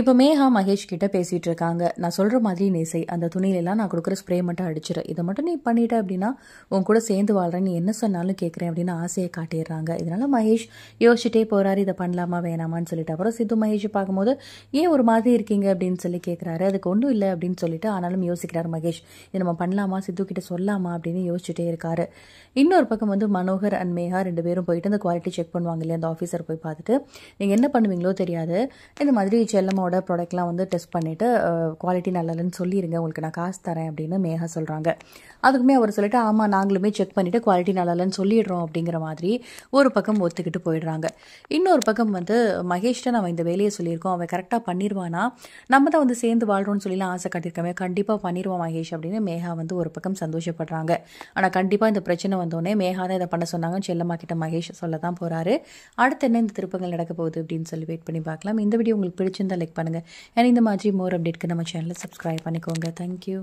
இப்போ மேகா மகேஷ் கிட்ட பேசிட்டு இருக்காங்க நான் சொல்ற மாதிரி நேசை அந்த துணியிலலாம் நான் கொடுக்குற ஸ்ப்ரே மட்டும் அடிச்சிரு இதை மட்டும் நீ பண்ணிட்ட அப்படின்னா உன் கூட சேர்ந்து வாழ்றேன் நீ என்ன சொன்னாலும் கேட்குறேன் அப்படின்னு ஆசையை காட்டிடுறாங்க இதனால மகேஷ் யோசிச்சுட்டே போறாரு இதை பண்ணலாமா வேணாமான்னு சொல்லிட்டு அப்புறம் சித்து மகேஷ் பார்க்கும்போது ஏன் ஒரு மாதிரி இருக்கீங்க அப்படின்னு சொல்லி கேட்குறாரு அதுக்கு ஒன்றும் இல்லை அப்படின்னு சொல்லிட்டு ஆனாலும் யோசிக்கிறார் மகேஷ் இது நம்ம பண்ணலாமா சித்து கிட்ட சொல்லலாமா அப்படின்னு யோசிச்சுட்டே இருக்காரு இன்னொரு பக்கம் வந்து மனோகர் அண்ட் மேகா ரெண்டு பேரும் போயிட்டு அந்த குவாலிட்டி செக் பண்ணுவாங்க இல்லையா அந்த ஆஃபீஸர் போய் பார்த்துட்டு நீங்கள் என்ன பண்ணுவீங்களோ தெரியாது இந்த மாதிரி செல்லமாக என்னோட ப்ராடக்ட்லாம் வந்து டெஸ்ட் பண்ணிவிட்டு குவாலிட்டி நல்லா இல்லைன்னு சொல்லிடுங்க உங்களுக்கு நான் காசு தரேன் அப்படின்னு மேகா சொல்கிறாங்க அதுக்குமே அவர் சொல்லிவிட்டு ஆமாம் நாங்களுமே செக் பண்ணிவிட்டு குவாலிட்டி நல்லா இல்லைன்னு சொல்லிடுறோம் அப்படிங்கிற மாதிரி ஒரு பக்கம் ஒத்துக்கிட்டு போயிடுறாங்க இன்னொரு பக்கம் வந்து மகேஷ்ட நம்ம இந்த வேலையை சொல்லியிருக்கோம் அவன் கரெக்டாக பண்ணிடுவானா நம்ம தான் வந்து சேர்ந்து வாழ்கிறோம்னு சொல்லிலாம் ஆசை காட்டியிருக்கமே கண்டிப்பாக பண்ணிடுவோம் மகேஷ் அப்படின்னு மேகா வந்து ஒரு பக்கம் சந்தோஷப்படுறாங்க ஆனால் கண்டிப்பாக இந்த பிரச்சனை வந்தோடனே மேகா தான் இதை பண்ண சொன்னாங்கன்னு செல்லம்மா கிட்ட மகேஷ் சொல்ல தான் போகிறாரு அடுத்து என்ன இந்த திருப்பங்கள் நடக்க போகுது அப்படின்னு சொல்லி வெயிட் பண்ணி பார்க்கலாம் இந்த வீடியோ உங்களுக்கு பிடிச்சிருந்தால் லைக் பண்ணுங்கள் ஏன்னா இந்த மாதிரி மோர் அப்டேட்க்கு நம்ம சேனலை சப்ஸ்கிரைப் பண்ணிக்கோங்க தேங்க்யூ